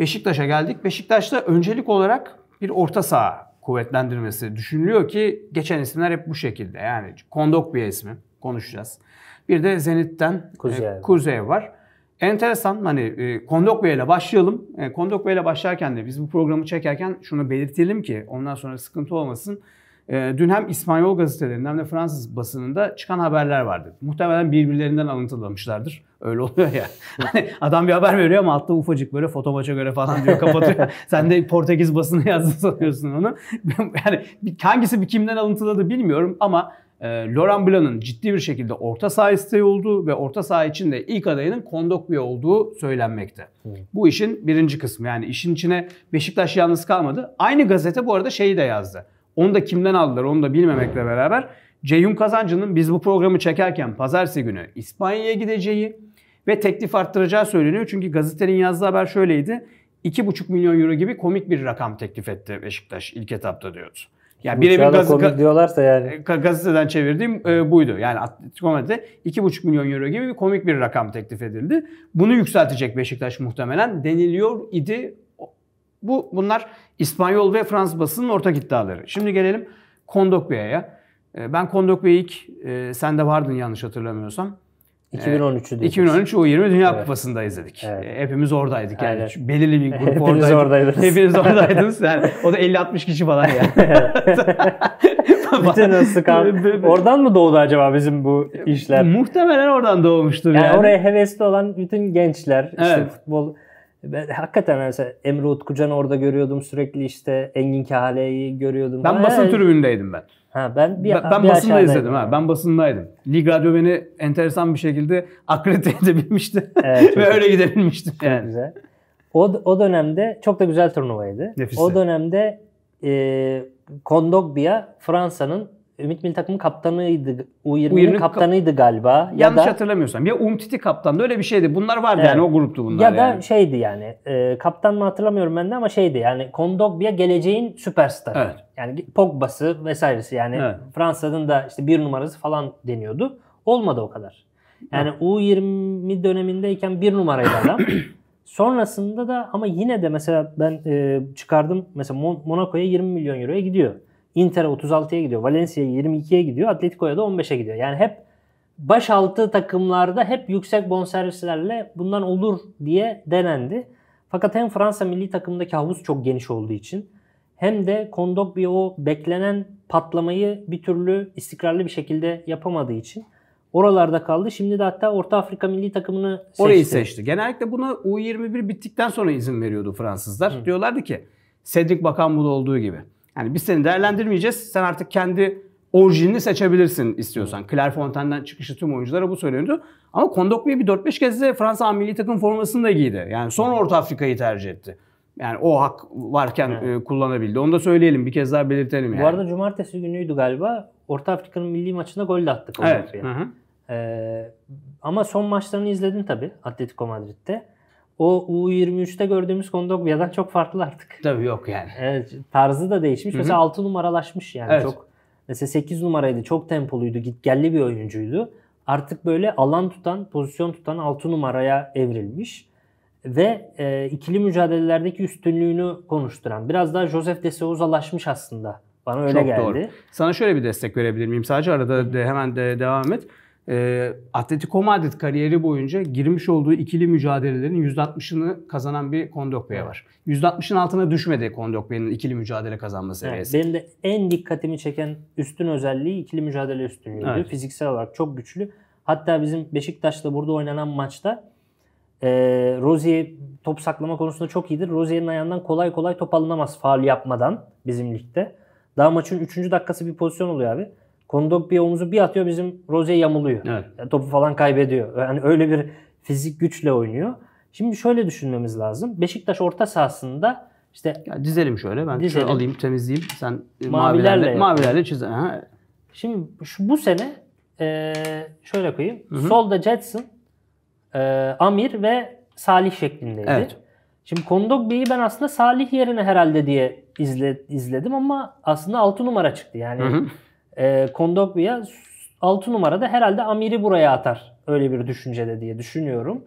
Beşiktaş'a geldik. Beşiktaş'ta öncelik olarak bir orta saha kuvvetlendirmesi düşünülüyor ki geçen isimler hep bu şekilde. Yani Kondok bir ismi konuşacağız. Bir de Zenit'ten e, Kuzey e, Kuzeyev var. Enteresan hani e, Bey ile başlayalım. E, Bey ile başlarken de biz bu programı çekerken şunu belirtelim ki ondan sonra sıkıntı olmasın. Ee, dün hem İspanyol gazetelerinde hem de Fransız basınında çıkan haberler vardı. Muhtemelen birbirlerinden alıntılamışlardır. Öyle oluyor ya. Hani adam bir haber veriyor ama altta ufacık böyle fotomaça göre falan diyor kapatıyor. Sen de Portekiz basını yazdın sanıyorsun onu. yani hangisi bir kimden alıntıladı bilmiyorum ama e, Laurent Blanc'ın ciddi bir şekilde orta saha isteği olduğu ve orta saha için de ilk adayının Kondokbia olduğu söylenmekte. Hmm. Bu işin birinci kısmı yani işin içine Beşiktaş yalnız kalmadı. Aynı gazete bu arada şeyi de yazdı. Onu da kimden aldılar onu da bilmemekle beraber Ceyhun Kazancı'nın biz bu programı çekerken pazartesi günü İspanya'ya gideceği ve teklif arttıracağı söyleniyor. Çünkü gazetenin yazdığı haber şöyleydi. 2,5 milyon euro gibi komik bir rakam teklif etti Beşiktaş ilk etapta diyordu. Yani birebir gazete, diyorlarsa yani. E, gazeteden çevirdiğim e, buydu. Yani Atletico Madrid'e 2,5 milyon euro gibi bir komik bir rakam teklif edildi. Bunu yükseltecek Beşiktaş muhtemelen deniliyor idi. Bu bunlar İspanyol ve Fransız basının ortak iddiaları. Şimdi gelelim Kondokbe'ye. Ben Kondokbe'yi ilk e, sen de vardın yanlış hatırlamıyorsam. 2013'ü 2013 o 20 Dünya evet. Kupası'nda izledik. Evet. Ee, hepimiz oradaydık yani. Evet. Belirli bir grup Hepiniz oradaydık. oradaydınız. Hepiniz oradaydınız. Yani o da 50-60 kişi falan yani. Bütün o sıkan. Oradan mı doğdu acaba bizim bu işler? Muhtemelen oradan doğmuştur yani. yani. Oraya hevesli olan bütün gençler, işte futbol ben hakikaten hani mesela Emre Utkucan'ı orada görüyordum sürekli işte Engin Kahale'yi görüyordum. Ben basın yani. tribündeydim ben. Ha ben bir ben, ben bir basında izledim ha. Ben basındaydım. Lig Radyo beni enteresan bir şekilde akredite edebilmişti. Evet, Ve öyle gidebilmiştim çok yani. Güzel. O, o dönemde çok da güzel turnuvaydı. Nefisi. O dönemde e, Kondogbia Fransa'nın Ümit Milli Takım'ın kaptanıydı. U20'nin 20 kaptanıydı galiba. Yanlış ya yanlış da, hatırlamıyorsam. Ya Umtiti kaptandı öyle bir şeydi. Bunlar vardı evet. yani o gruptu bunlar. Ya da şeydi yani. E, kaptan mı hatırlamıyorum ben de ama şeydi yani Kondogbia geleceğin süperstarı. Evet. Yani Pogba'sı vesairesi yani evet. Fransa'nın da işte bir numarası falan deniyordu. Olmadı o kadar. Yani evet. U20 dönemindeyken bir numaraydı adam. Sonrasında da ama yine de mesela ben e, çıkardım mesela Monaco'ya 20 milyon euroya gidiyor. Inter 36'ya gidiyor. Valencia 22'ye gidiyor. Atletico'ya da 15'e gidiyor. Yani hep baş altı takımlarda hep yüksek bonservislerle bundan olur diye denendi. Fakat hem Fransa milli takımındaki havuz çok geniş olduğu için hem de Kondogbi o beklenen patlamayı bir türlü istikrarlı bir şekilde yapamadığı için oralarda kaldı. Şimdi de hatta Orta Afrika milli takımını seçti. Orayı seçti. Genellikle buna U21 bittikten sonra izin veriyordu Fransızlar. Hı. Diyorlardı ki Cedric Bakanbul olduğu gibi. Yani biz seni değerlendirmeyeceğiz. Sen artık kendi orijinini seçebilirsin istiyorsan. Claire Fontaine'den çıkışı tüm oyunculara bu söyleniyordu. Ama Kondoklu'yu bir 4-5 kez de Fransa milli takım formasını da giydi. Yani son Orta Afrika'yı tercih etti. Yani o hak varken evet. E, kullanabildi. Onu da söyleyelim bir kez daha belirtelim yani. Bu arada cumartesi günüydü galiba. Orta Afrika'nın milli maçında gol de attık. Evet. Hı hı. Ee, ama son maçlarını izledin tabii Atletico Madrid'de o U23'te gördüğümüz Kondogba'dan çok farklı artık. Tabii yok yani. Evet, tarzı da değişmiş. Hı-hı. Mesela 6 numaralaşmış yani evet. çok. Mesela 8 numaraydı. Çok tempoluydu. gelli bir oyuncuydu. Artık böyle alan tutan, pozisyon tutan 6 numaraya evrilmiş. Ve e, ikili mücadelelerdeki üstünlüğünü konuşturan. Biraz daha Joseph de Souza'laşmış aslında. Bana öyle Çok geldi. Doğru. Sana şöyle bir destek verebilir miyim? Sadece arada de, hemen de devam et. E, Atletico Madrid kariyeri boyunca girmiş olduğu ikili mücadelelerin %60'ını kazanan bir Kondogbia var. %60'ın altına düşmedi Kondogbia'nın ikili mücadele kazanması seviyesi. Evet, benim de en dikkatimi çeken üstün özelliği ikili mücadele üstünlüğü. Evet. Fiziksel olarak çok güçlü. Hatta bizim Beşiktaş'ta burada oynanan maçta e, Rozier top saklama konusunda çok iyidir. Rozier'in ayağından kolay kolay top alınamaz faal yapmadan bizim ligde. Daha maçın 3. dakikası bir pozisyon oluyor abi. Kondok bir omuzu bir atıyor bizim Rozier yamuluyor. Evet. topu falan kaybediyor. Yani öyle bir fizik güçle oynuyor. Şimdi şöyle düşünmemiz lazım. Beşiktaş orta sahasında işte ya dizelim şöyle ben dizelim. şöyle alayım temizleyeyim sen mavilerle mavilerle, mavilerle çiz. Şimdi şu, bu sene e, şöyle koyayım. Hı-hı. Solda Jetson, e, Amir ve Salih şeklindeydi. Evet. Şimdi Kondogbi'yi ben aslında Salih yerine herhalde diye izle, izledim ama aslında 6 numara çıktı. Yani hı hı e, Kondogbia 6 numarada herhalde Amir'i buraya atar. Öyle bir düşüncede diye düşünüyorum.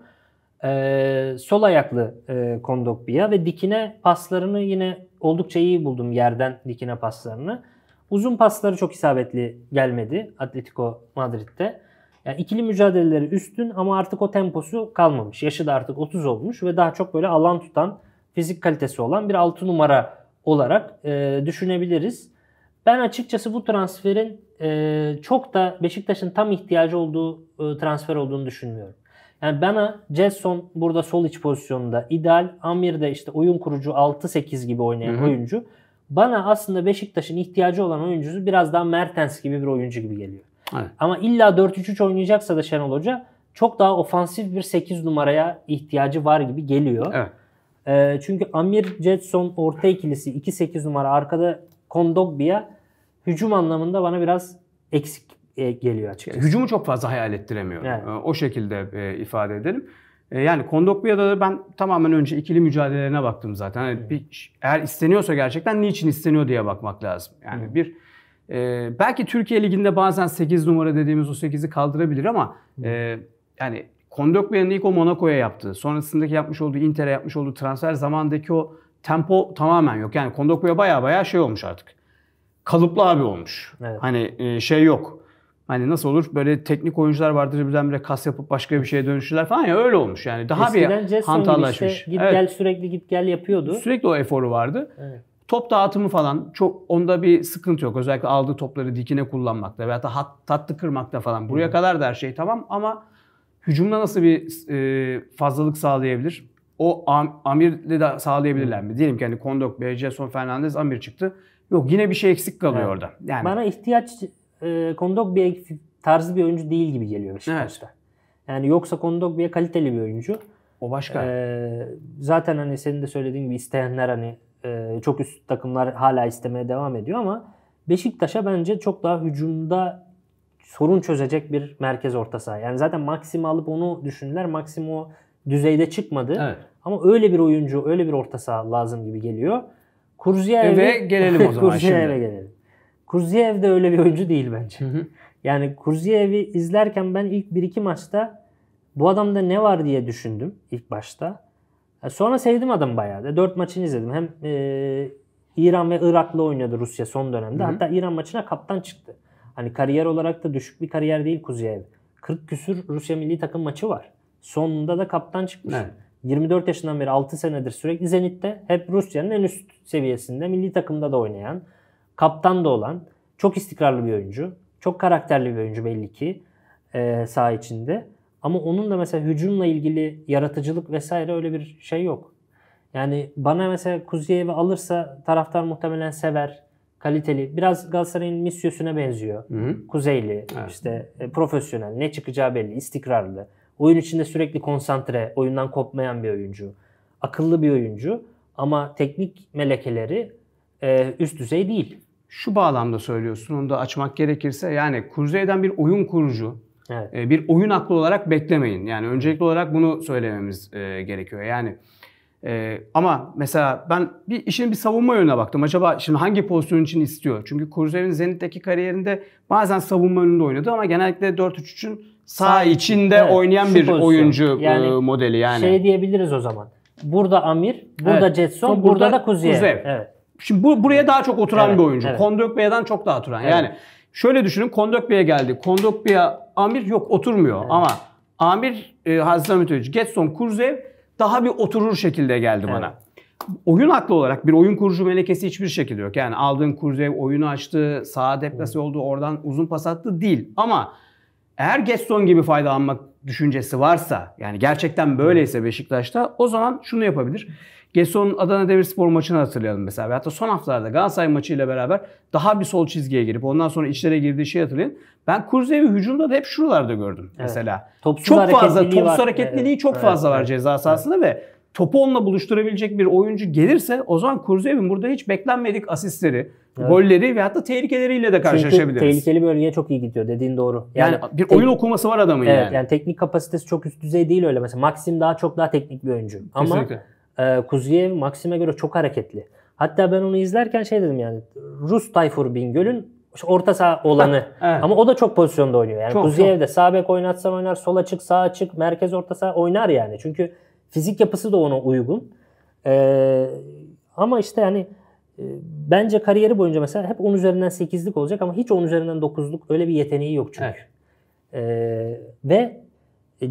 E, sol ayaklı e, Kondogbia ve dikine paslarını yine oldukça iyi buldum yerden dikine paslarını. Uzun pasları çok isabetli gelmedi Atletico Madrid'de. Yani ikili mücadeleleri üstün ama artık o temposu kalmamış. Yaşı da artık 30 olmuş ve daha çok böyle alan tutan, fizik kalitesi olan bir 6 numara olarak e, düşünebiliriz. Ben açıkçası bu transferin e, çok da Beşiktaş'ın tam ihtiyacı olduğu e, transfer olduğunu düşünmüyorum. Yani bana Jetson burada sol iç pozisyonunda ideal. Amir de işte oyun kurucu 6-8 gibi oynayan Hı-hı. oyuncu. Bana aslında Beşiktaş'ın ihtiyacı olan oyuncusu biraz daha Mertens gibi bir oyuncu gibi geliyor. Evet. Ama illa 4-3-3 oynayacaksa da Şenol Hoca çok daha ofansif bir 8 numaraya ihtiyacı var gibi geliyor. Evet. E, çünkü Amir Jetson orta ikilisi 2-8 numara arkada Kondogbia hücum anlamında bana biraz eksik e, geliyor açıkçası. Hücumu çok fazla hayal ettiremiyorum. Evet. E, o şekilde e, ifade edelim. Yani Kondokbia'da da ben tamamen önce ikili mücadelelerine baktım zaten. hmm. bir, eğer isteniyorsa gerçekten niçin isteniyor diye bakmak lazım. Yani hmm. bir e, belki Türkiye Ligi'nde bazen 8 numara dediğimiz o 8'i kaldırabilir ama hmm. e, yani Kondokbia'nın ilk o Monaco'ya yaptığı, sonrasındaki yapmış olduğu Inter'e yapmış olduğu transfer zamandaki o tempo tamamen yok. Yani Kondokya baya baya şey olmuş artık. Kalıplı abi olmuş. Evet. Hani e, şey yok. Hani nasıl olur böyle teknik oyuncular vardır birdenbire kas yapıp başka bir şeye dönüşürler falan ya öyle olmuş. Yani daha Eskiden bir hantallaşmış. Işte, git evet. gel sürekli git gel yapıyordu. Sürekli o eforu vardı. Evet. Top dağıtımı falan çok onda bir sıkıntı yok. Özellikle aldığı topları dikine kullanmakta veya da hat, tatlı kırmakta falan. Buraya Hı. kadar da her şey tamam ama hücumda nasıl bir e, fazlalık sağlayabilir? o am, amirle de sağlayabilirler hmm. mi? Diyelim ki hani Kondok, Jason Fernandez amir çıktı. Yok yine bir şey eksik kalıyor evet. orada. Yani bana ihtiyaç e, Kondok bir tarzı bir oyuncu değil gibi geliyor Beşiktaş'ta. Evet. Yani yoksa Kondok bir kaliteli bir oyuncu. O başka. Ee, zaten hani senin de söylediğin gibi isteyenler hani e, çok üst takımlar hala istemeye devam ediyor ama Beşiktaş'a bence çok daha hücumda sorun çözecek bir merkez orta saha. Yani zaten Maxim'i alıp onu düşündüler. Maxim o düzeyde çıkmadı. Evet. Ama öyle bir oyuncu, öyle bir orta saha lazım gibi geliyor. Kurziyev'e ve gelelim o zaman Kurziyev'e gelelim. Kurziyev de öyle bir oyuncu değil bence. Hı hı. Yani Kurziyev'i izlerken ben ilk 1-2 maçta bu adamda ne var diye düşündüm ilk başta. E, sonra sevdim adam bayağı da. 4 maçını izledim. Hem e, İran ve Irak'la oynadı Rusya son dönemde. Hı hı. Hatta İran maçına kaptan çıktı. Hani kariyer olarak da düşük bir kariyer değil Kuziyev. 40 küsür Rusya milli takım maçı var. Sonunda da kaptan çıkmış. Evet. 24 yaşından beri 6 senedir sürekli Zenit'te hep Rusya'nın en üst seviyesinde milli takımda da oynayan, kaptan da olan, çok istikrarlı bir oyuncu. Çok karakterli bir oyuncu belli ki e, saha içinde. Ama onun da mesela hücumla ilgili yaratıcılık vesaire öyle bir şey yok. Yani bana mesela Kuzeyev'i alırsa taraftar muhtemelen sever. Kaliteli. Biraz Galatasaray'ın misyosuna benziyor. Hı hı. Kuzeyli, evet. işte e, profesyonel, ne çıkacağı belli, istikrarlı. Oyun içinde sürekli konsantre, oyundan kopmayan bir oyuncu. Akıllı bir oyuncu ama teknik melekeleri e, üst düzey değil. Şu bağlamda söylüyorsun, onu da açmak gerekirse yani Kuzey'den bir oyun kurucu, evet. e, bir oyun aklı olarak beklemeyin. Yani öncelikli olarak bunu söylememiz e, gerekiyor. Yani ee, ama mesela ben bir işin bir savunma yönüne baktım. Acaba şimdi hangi pozisyon için istiyor? Çünkü Kurzev'in Zenit'teki kariyerinde bazen savunma önünde oynadı ama genellikle 4-3-3'ün sağ, sağ içinde evet, oynayan bir pozisyon. oyuncu e, yani, e, modeli yani. Şey diyebiliriz o zaman. Burada Amir, burada evet. Jetson, burada, burada da Kuzey. Kuzev. Evet. Şimdi bu buraya daha çok oturan evet, bir oyuncu. Evet. Kondokbe'den çok daha oturan. Evet. Yani şöyle düşünün Kondokbe'ye geldi. Kondokbe'ye Amir yok oturmuyor evet. ama Amir e, Hazreti Ömür Getson, Kurzev daha bir oturur şekilde geldi evet. bana. Oyun haklı olarak bir oyun kurucu melekesi hiçbir şekilde yok. Yani aldığın Kurzev oyunu açtı, sağa deplase oldu, oradan uzun pas attı değil. Ama eğer Getson gibi faydalanmak düşüncesi varsa yani gerçekten böyleyse Beşiktaş'ta o zaman şunu yapabilir. Geson'un Adana Demirspor maçını hatırlayalım mesela. Ve hatta son haftalarda Galatasaray maçıyla beraber daha bir sol çizgiye girip ondan sonra içlere girdiği şeyi hatırlayın. Ben Kurzev'i hücumda da hep şuralarda gördüm evet. mesela. Topsuz çok fazla topsuz var. hareketliliği evet. çok fazla evet. var ceza sahasında evet. ve topu onunla buluşturabilecek bir oyuncu gelirse o zaman Kurzev'in burada hiç beklenmedik asistleri, Evet. Golleri ve hatta tehlikeleriyle de karşılaşabiliriz. Çünkü tehlikeli bölgeye çok iyi gidiyor dediğin doğru. Yani, yani bir oyun okuması var adamın evet, yani. yani teknik kapasitesi çok üst düzey değil öyle mesela. Maxim daha çok daha teknik bir oyuncu. Ama e, Kuziyev Maxim'e göre çok hareketli. Hatta ben onu izlerken şey dedim yani Rus Tayfur Bingöl'ün orta saha olanı. evet. Ama o da çok pozisyonda oynuyor. Yani çok, de sağ bek oynatsan oynar, Sola çık, sağa çık, merkez orta saha oynar yani. Çünkü fizik yapısı da ona uygun. Ee, ama işte yani. Ee, bence kariyeri boyunca mesela hep 10 üzerinden 8'lik olacak ama hiç 10 üzerinden 9'luk öyle bir yeteneği yok çünkü. Evet. Ee, ve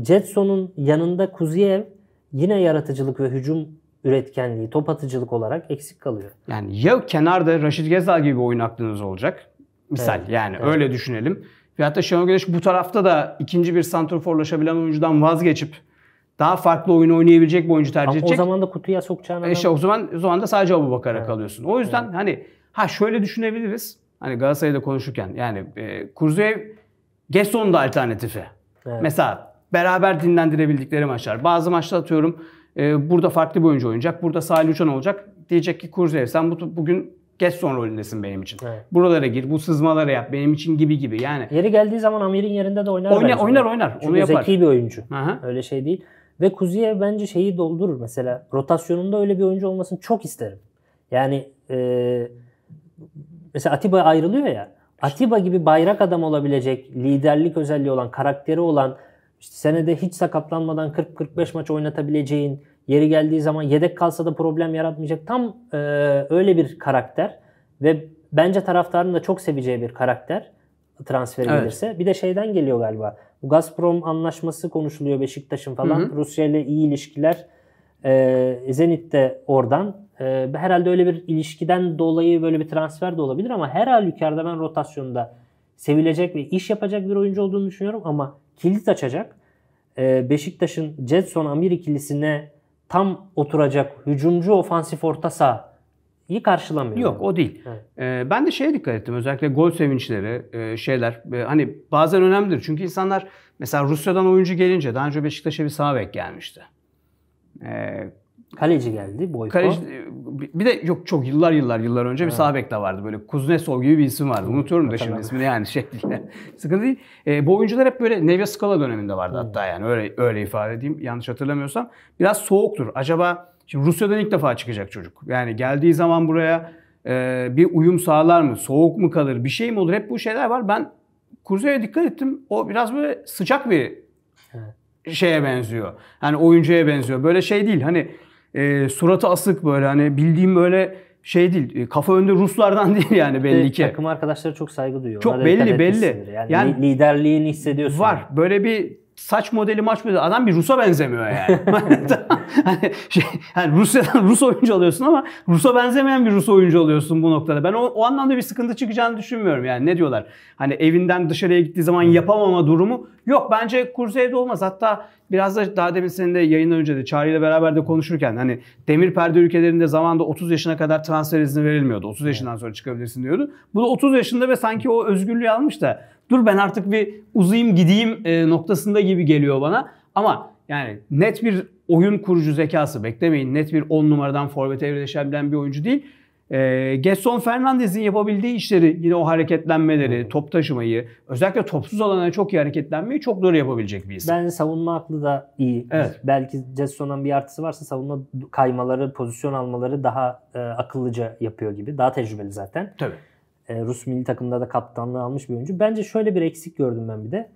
Jetson'un yanında Kuziyev yine yaratıcılık ve hücum üretkenliği, top atıcılık olarak eksik kalıyor. Yani ya kenarda Raşit Gezal gibi oyun aklınız olacak. Misal evet, yani evet. öyle düşünelim. Ve hatta Şenol Güneş bu tarafta da ikinci bir santrforlaşabilen oyuncudan vazgeçip daha farklı oyun oynayabilecek bir oyuncu tercih edecek. O zaman da kutuya sokacağına. İşte şey, o zaman o zaman da sadece Abu Bakar'a evet. kalıyorsun. O yüzden evet. hani ha şöyle düşünebiliriz. Hani Galatasaray'da konuşurken yani e, Kurzuyev Gesson'un da alternatifi. Evet. Mesela beraber dinlendirebildikleri maçlar. Bazı maçta atıyorum e, burada farklı bir oyuncu oynayacak. Burada Salih Uçan olacak. Diyecek ki Kurzuyev sen bu, bugün Gaston rolündesin benim için. Evet. Buralara gir, bu sızmaları yap benim için gibi gibi yani. Yeri geldiği zaman Amir'in yerinde de oynar. Oyna, oynar oynar. Çünkü Onu yapar. zeki bir oyuncu. Aha. Öyle şey değil. Ve Kuzi'ye bence şeyi doldurur mesela. Rotasyonunda öyle bir oyuncu olmasını çok isterim. Yani e, mesela Atiba ayrılıyor ya. Atiba gibi bayrak adam olabilecek, liderlik özelliği olan, karakteri olan, işte senede hiç sakatlanmadan 40-45 maç oynatabileceğin, yeri geldiği zaman yedek kalsa da problem yaratmayacak tam e, öyle bir karakter ve bence taraftarın da çok seveceği bir karakter transferi evet. gelirse. Bir de şeyden geliyor galiba. Bu Gazprom anlaşması konuşuluyor Beşiktaş'ın falan. Hı hı. Rusya ile iyi ilişkiler. E, Zenit de oradan. E, herhalde öyle bir ilişkiden dolayı böyle bir transfer de olabilir ama her halükarda ben rotasyonda sevilecek ve iş yapacak bir oyuncu olduğunu düşünüyorum ama kilit açacak. E, Beşiktaş'ın Jetson Amir ikilisine tam oturacak hücumcu ofansif orta saha iyi karşılamıyor. Yok o değil. Ee, ben de şeye dikkat ettim özellikle gol sevinçleri e, şeyler e, hani bazen önemlidir. Çünkü insanlar mesela Rusya'dan oyuncu gelince daha önce Beşiktaş'a bir sağ bek gelmişti. Ee, Kaleci geldi Boyko. Kaleci, bir de yok çok yıllar yıllar yıllar önce bir evet. sağ bek de vardı. Böyle Kuznetsov gibi bir isim vardı. Unutuyorum da şimdi ismini yani şey Sıkıntı değil. E, bu oyuncular hep böyle Nevia Skala döneminde vardı hmm. hatta yani öyle öyle ifade edeyim yanlış hatırlamıyorsam. Biraz soğuktur. Acaba Şimdi Rusya'dan ilk defa çıkacak çocuk. Yani geldiği zaman buraya e, bir uyum sağlar mı? Soğuk mu kalır? Bir şey mi olur? Hep bu şeyler var. Ben Kuzey'e dikkat ettim. O biraz böyle sıcak bir şeye benziyor. Hani oyuncuya benziyor. Böyle şey değil. Hani e, suratı asık böyle hani bildiğim böyle şey değil. E, kafa önde Ruslardan değil yani belli ki. Takım arkadaşları çok saygı duyuyor. Çok belli belli. Yani, yani liderliğini hissediyorsun. Var. Böyle bir saç modeli maç modeli adam bir Rus'a benzemiyor yani. hani, şey, yani Rusya'dan Rus oyuncu alıyorsun ama Rus'a benzemeyen bir Rus oyuncu alıyorsun bu noktada. Ben o, o anlamda bir sıkıntı çıkacağını düşünmüyorum yani ne diyorlar. Hani evinden dışarıya gittiği zaman yapamama durumu yok bence Kurzev'de olmaz. Hatta biraz da daha demin senin de yayından önce de Çağrı ile beraber de konuşurken hani demir perde ülkelerinde zamanda 30 yaşına kadar transfer izni verilmiyordu. 30 yaşından sonra çıkabilirsin diyordu. Bu da 30 yaşında ve sanki o özgürlüğü almış da dur ben artık bir uzayım gideyim e, noktasında gibi geliyor bana. Ama yani net bir oyun kurucu zekası beklemeyin. Net bir 10 numaradan forvete evrileşebilen bir oyuncu değil. E, Gerson Fernandez'in yapabildiği işleri yine o hareketlenmeleri, top taşımayı, özellikle topsuz alana çok iyi hareketlenmeyi çok doğru yapabilecek bir isim. Ben savunma aklı da iyi. Evet. Belki Gerson'un bir artısı varsa savunma kaymaları, pozisyon almaları daha e, akıllıca yapıyor gibi. Daha tecrübeli zaten. Tabii. E, Rus milli takımında da kaptanlığı almış bir oyuncu. Bence şöyle bir eksik gördüm ben bir de.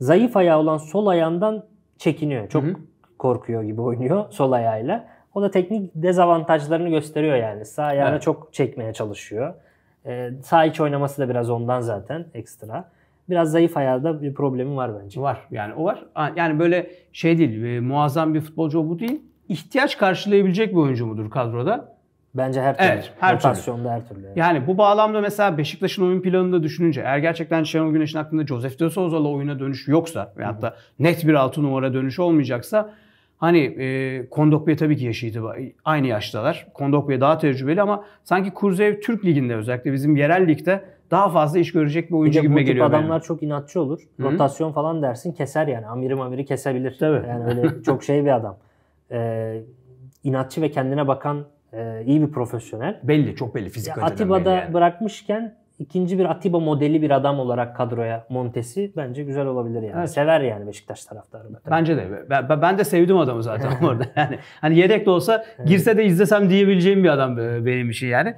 Zayıf ayağı olan sol ayağından çekiniyor. Çok Hı-hı. korkuyor gibi oynuyor sol ayağıyla. O da teknik dezavantajlarını gösteriyor yani. Sağ ayağına evet. çok çekmeye çalışıyor. Ee, sağ iç oynaması da biraz ondan zaten ekstra. Biraz zayıf ayağında bir problemi var bence. Var yani o var. Yani böyle şey değil e, muazzam bir futbolcu bu değil. İhtiyaç karşılayabilecek bir oyuncu mudur kadroda? Bence her türlü. Evet, her Rotasyonda türlü. her türlü. Yani. yani bu bağlamda mesela Beşiktaş'ın oyun planını da düşününce eğer gerçekten Şenol Güneş'in aklında Josef de Souza'la oyuna dönüş yoksa ve hatta net bir altı numara dönüşü olmayacaksa hani e, Kondokbe tabii ki yaşı itibari, aynı yaştalar. Kondokbe daha tecrübeli ama sanki Kurzev Türk Ligi'nde özellikle bizim yerel ligde daha fazla iş görecek bir oyuncu gibi geliyor. adamlar benim. çok inatçı olur. Hı-hı. Rotasyon falan dersin keser yani. Amirim amiri kesebilir. Tabii. Yani öyle çok şey bir adam. Ee, inatçı ve kendine bakan e, iyi bir profesyonel. Belli çok belli fizik ya, Atiba'da yani. bırakmışken ikinci bir Atiba modeli bir adam olarak kadroya Montes'i bence güzel olabilir yani. Evet. Sever yani Beşiktaş taraftarı. Bence de. Ben, ben de sevdim adamı zaten orada. Yani hani yedek de olsa girse de izlesem diyebileceğim bir adam benim için yani.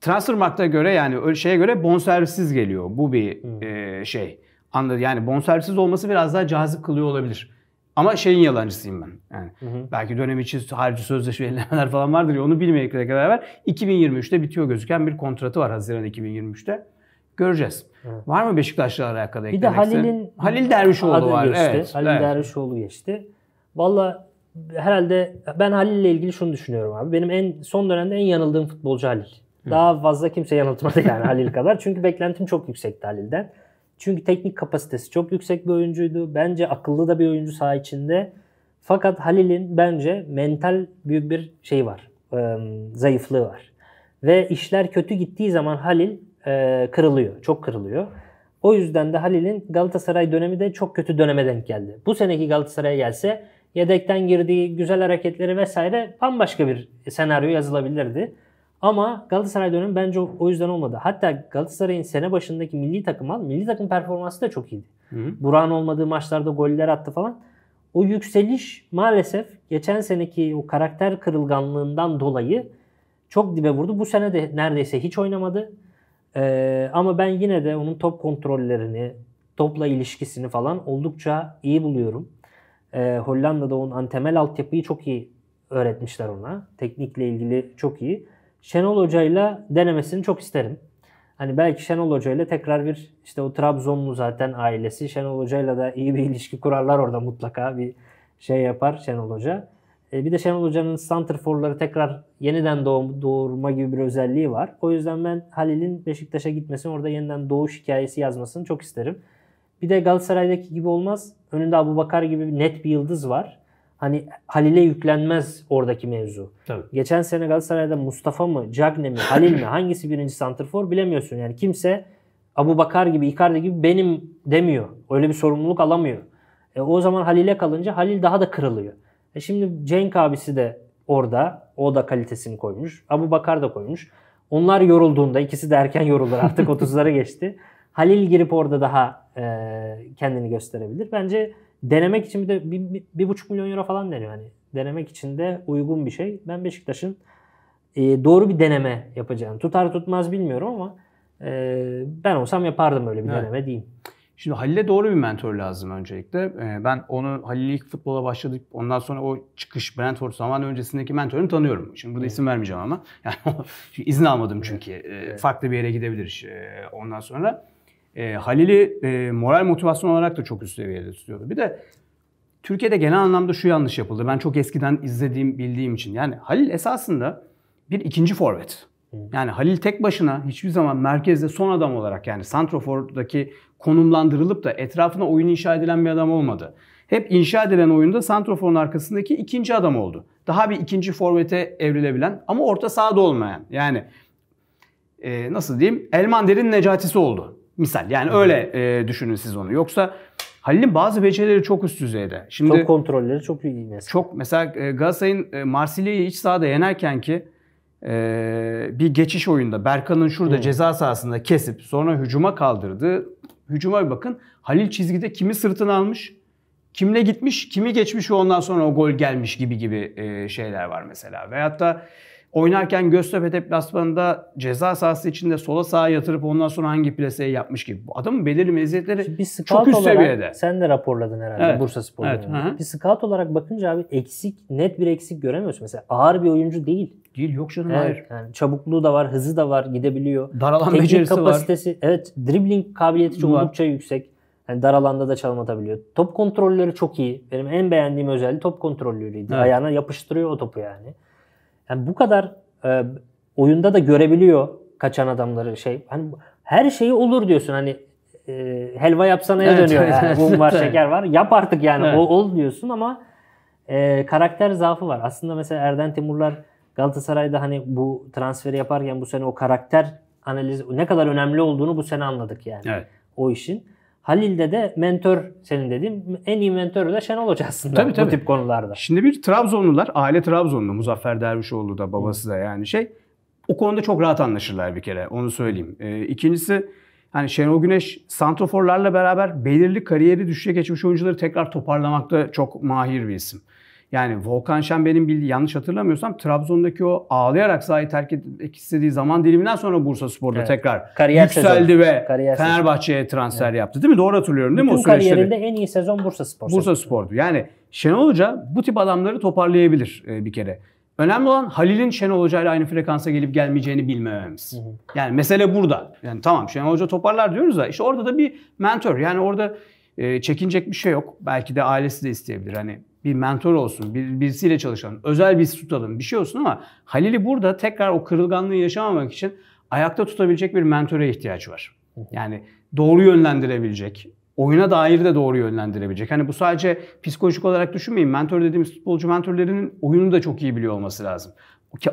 Transfermarkt'a göre yani şeye göre bonservisiz geliyor. Bu bir hmm. e, şey. Anladı yani bonservisiz olması biraz daha cazip kılıyor olabilir. Ama şeyin yalancısıyım ben. Yani hı hı. belki dönem için harici sözleşmeler falan vardır ya onu bilmeyerek beraber 2023'te bitiyor gözüken bir kontratı var Haziran 2023'te. Göreceğiz. Evet. Var mı Beşiktaş'la alakalı Bir de Halil'in Halil Dervişoğlu var. Geçti. Evet, Halil evet. Dervişoğlu geçti. Valla herhalde ben Halil'le ilgili şunu düşünüyorum abi. Benim en son dönemde en yanıldığım futbolcu Halil. Daha fazla kimse yanıltmadı yani Halil kadar. Çünkü beklentim çok yüksekti Halil'den. Çünkü teknik kapasitesi çok yüksek bir oyuncuydu. Bence akıllı da bir oyuncu saha içinde. Fakat Halil'in bence mental büyük bir şey var. E, zayıflığı var. Ve işler kötü gittiği zaman Halil e, kırılıyor. Çok kırılıyor. O yüzden de Halil'in Galatasaray dönemi de çok kötü döneme denk geldi. Bu seneki Galatasaray'a gelse yedekten girdiği güzel hareketleri vesaire bambaşka bir senaryo yazılabilirdi. Ama Galatasaray dönemi bence o yüzden olmadı. Hatta Galatasaray'ın sene başındaki milli takım al, milli takım performansı da çok iyiydi. Buran olmadığı maçlarda goller attı falan. O yükseliş maalesef geçen seneki o karakter kırılganlığından dolayı çok dibe vurdu. Bu sene de neredeyse hiç oynamadı. Ee, ama ben yine de onun top kontrollerini, topla ilişkisini falan oldukça iyi buluyorum. Ee, Hollanda'da onun antemel altyapıyı çok iyi öğretmişler ona. Teknikle ilgili çok iyi. Şenol Hoca'yla denemesini çok isterim. Hani belki Şenol Hoca'yla tekrar bir işte o Trabzonlu zaten ailesi. Şenol Hoca'yla da iyi bir ilişki kurarlar orada mutlaka bir şey yapar Şenol Hoca. E, bir de Şenol Hoca'nın santrforları tekrar yeniden doğum, doğurma gibi bir özelliği var. O yüzden ben Halil'in Beşiktaş'a gitmesini orada yeniden doğuş hikayesi yazmasını çok isterim. Bir de Galatasaray'daki gibi olmaz. Önünde Abu Bakar gibi net bir yıldız var hani Halil'e yüklenmez oradaki mevzu. Tabii. Geçen sene Galatasaray'da Mustafa mı, Cagne mi, Halil mi hangisi birinci santrfor bilemiyorsun. Yani kimse Abu Bakar gibi, Icardi gibi benim demiyor. Öyle bir sorumluluk alamıyor. E, o zaman Halil'e kalınca Halil daha da kırılıyor. E şimdi Cenk abisi de orada. O da kalitesini koymuş. Abu Bakar da koymuş. Onlar yorulduğunda ikisi de erken yoruldu. artık 30'lara geçti. Halil girip orada daha e, kendini gösterebilir. Bence denemek için bir de bir, bir, bir buçuk milyon euro falan deniyor. Hani denemek için de uygun bir şey. Ben Beşiktaş'ın e, doğru bir deneme yapacağını tutar tutmaz bilmiyorum ama e, ben olsam yapardım öyle bir evet. deneme diyeyim. Şimdi Halil'e doğru bir mentor lazım öncelikle. Ee, ben onu Halil ilk futbola başladık. Ondan sonra o çıkış Brentford zamanı öncesindeki mentorunu tanıyorum. Şimdi burada evet. isim vermeyeceğim ama. Yani izin almadım çünkü. E, evet. Ee, farklı bir yere gidebilir e, ondan sonra. E, Halil'i e, moral motivasyon olarak da çok üst seviyede tutuyordu. Bir de Türkiye'de genel anlamda şu yanlış yapıldı. Ben çok eskiden izlediğim, bildiğim için. Yani Halil esasında bir ikinci forvet. Yani Halil tek başına hiçbir zaman merkezde son adam olarak yani Santrofor'daki konumlandırılıp da etrafına oyun inşa edilen bir adam olmadı. Hep inşa edilen oyunda Santrofor'un arkasındaki ikinci adam oldu. Daha bir ikinci forvete evrilebilen ama orta sahada olmayan. Yani e, nasıl diyeyim Elmander'in necatisi oldu. Misal yani öyle e, düşünün siz onu. Yoksa Halil'in bazı becerileri çok üst düzeyde. Şimdi Top kontrolleri çok iyi mesela. Çok mesela e, Galatasaray'ın e, Marsilya'yı iç sahada yenerken ki e, bir geçiş oyunda Berkan'ın şurada Hı. ceza sahasında kesip sonra hücuma kaldırdığı hücuma bir bakın. Halil çizgide kimi sırtına almış, kimle gitmiş, kimi geçmiş ve ondan sonra o gol gelmiş gibi gibi e, şeyler var mesela. Veyahut da Oynarken Göztepe deplasmanında ceza sahası içinde sola sağa yatırıp ondan sonra hangi plaseyi yapmış gibi. Bu adamın belirli meziyetleri çok üst seviyede. Sen de raporladın herhalde evet. Bursa Spor'un. Evet. Bir scout olarak bakınca abi eksik, net bir eksik göremiyorsun. Mesela ağır bir oyuncu değil. Değil yok canım evet, hayır. Yani çabukluğu da var, hızı da var, gidebiliyor. Daralan Teknik becerisi kapasitesi, var. Evet dribbling kabiliyeti çok oldukça yüksek. Yani dar alanda da çalım atabiliyor. Top kontrolleri çok iyi. Benim en beğendiğim özelliği top kontrolleriydi. Evet. Ayağına yapıştırıyor o topu yani. Yani bu kadar e, oyunda da görebiliyor kaçan adamları şey. Hani her şeyi olur diyorsun hani e, helva yapsana evet, dönüyor yani. Un var, şeker var. Yap artık yani. Evet. O ol diyorsun ama e, karakter zaafı var. Aslında mesela Erden Timurlar Galatasaray'da hani bu transferi yaparken bu sene o karakter analizi ne kadar önemli olduğunu bu sene anladık yani. Evet. O işin. Halil'de de mentor senin dediğin en iyi mentoru da Şenol Hoca aslında tabii, tabii. bu tip konularda. Şimdi bir Trabzonlular, aile Trabzonlu. Muzaffer Dervişoğlu da babası da yani şey. O konuda çok rahat anlaşırlar bir kere onu söyleyeyim. Ee, ikincisi hani Şenol Güneş santroforlarla beraber belirli kariyeri düşüşe geçmiş oyuncuları tekrar toparlamakta çok mahir bir isim. Yani Volkan Şen benim bildiği yanlış hatırlamıyorsam Trabzon'daki o ağlayarak sahayı terk etmek istediği zaman diliminden sonra Bursa Spor'da evet. tekrar kariyer yükseldi sezon. ve kariyer Fenerbahçe'ye transfer evet. yaptı. Değil mi? Doğru hatırlıyorum değil Bütün mi o süreçleri? kariyerinde en iyi sezon Bursa Spor. Bursa Spor'du. Yani Şenol Hoca bu tip adamları toparlayabilir e, bir kere. Önemli olan Halil'in Şenol Hoca ile aynı frekansa gelip gelmeyeceğini bilmememiz. Hı hı. Yani mesele burada. Yani tamam Şenol Hoca toparlar diyoruz da işte orada da bir mentor. Yani orada e, çekinecek bir şey yok. Belki de ailesi de isteyebilir. Hani bir mentor olsun, bir, birisiyle çalışalım, özel bir tutalım, bir şey olsun ama Halil'i burada tekrar o kırılganlığı yaşamamak için ayakta tutabilecek bir mentöre ihtiyaç var. Yani doğru yönlendirebilecek, oyuna dair de doğru yönlendirebilecek. Hani bu sadece psikolojik olarak düşünmeyin. Mentor dediğimiz futbolcu mentorlarının oyunu da çok iyi biliyor olması lazım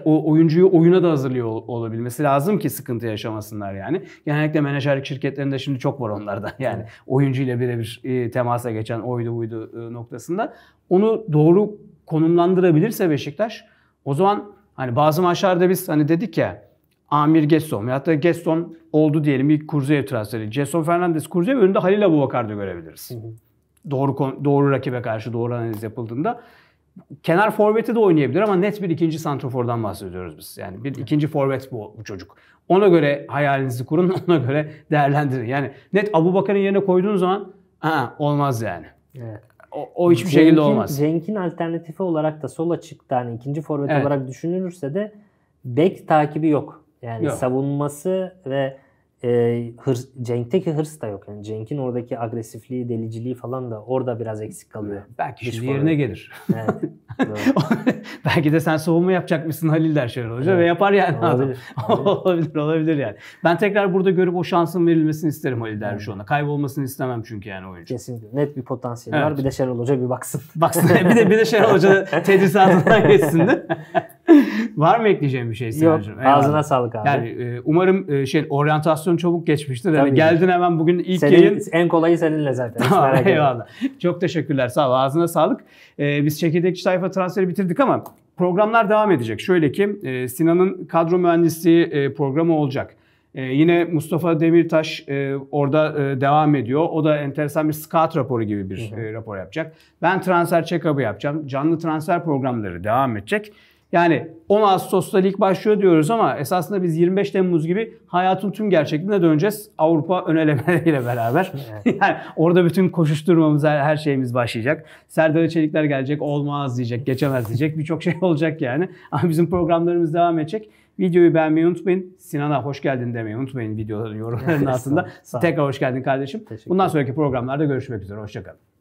o oyuncuyu oyuna da hazırlıyor olabilmesi lazım ki sıkıntı yaşamasınlar yani. Genellikle menajerlik şirketlerinde şimdi çok var onlardan yani oyuncuyla birebir e, temasa geçen oydu buydu e, noktasında. Onu doğru konumlandırabilirse Beşiktaş o zaman hani bazı maçlarda biz hani dedik ya Amir Gesson ya da Gesson oldu diyelim bir Kurzeyev transferi. Gesson Fernandez Kurzeyev önünde Halil Abubakar'da görebiliriz. Hı hı. Doğru doğru rakibe karşı doğru analiz yapıldığında kenar forveti de oynayabilir ama net bir ikinci santrofordan bahsediyoruz biz. Yani bir ikinci forvet bu, bu çocuk. Ona göre hayalinizi kurun, ona göre değerlendirin. Yani net Abu Bakar'ın yerine koyduğun zaman ha, olmaz yani. Evet. O, o hiçbir Cenk'in, şekilde olmaz. Cenk'in alternatifi olarak da sol açıkta hani ikinci forvet evet. olarak düşünülürse de bek takibi yok. Yani yok. savunması ve e, hırs, Cenk'teki hırs da yok. Yani Cenk'in oradaki agresifliği, deliciliği falan da orada biraz eksik kalıyor. Belki Dış şimdi yerine gelir. Belki de sen savunma yapacakmışsın Halil der Şener Hoca evet. ve yapar yani olabilir. adam. olabilir, olabilir yani. Ben tekrar burada görüp o şansın verilmesini isterim Halil der şu ona Kaybolmasını istemem çünkü yani oyuncu. Kesinlikle. Net bir potansiyel evet. var. Bir de Şenol Hoca bir baksın. Baksın. bir de bir de Şenol Hoca tedrisatından geçsin de. Var mı ekleyeceğim bir şey Seracığım? Yok. Eyvallah. Ağzına sağlık abi. Yani e, umarım e, şey oryantasyon çabuk geçmiştir. Yani geldin hemen bugün ilk Senin, yayın. En kolayı seninle zaten. Tamam, eyvallah. Çok teşekkürler. Sağ ol. Ağzına sağlık. E, biz çekirdekçi sayfa transferi bitirdik ama programlar devam edecek. Şöyle ki e, Sinan'ın kadro mühendisliği programı olacak. Ee, yine Mustafa Demirtaş e, orada e, devam ediyor. O da enteresan bir scout raporu gibi bir hı hı. E, rapor yapacak. Ben transfer check-up'ı yapacağım. Canlı transfer programları devam edecek. Yani 10 Ağustos'ta lig başlıyor diyoruz ama esasında biz 25 Temmuz gibi hayatın tüm gerçekliğine döneceğiz. Avrupa ön elemeleriyle beraber. yani orada bütün koşuşturmamız, her, her şeyimiz başlayacak. Serdar Çelikler gelecek, olmaz diyecek, geçemez diyecek. Birçok şey olacak yani. Ama bizim programlarımız devam edecek. Videoyu beğenmeyi unutmayın. Sinan'a hoş geldin demeyi unutmayın videoların yorumlarının altında. Tekrar hoş geldin kardeşim. Bundan sonraki programlarda görüşmek üzere. Hoşçakalın.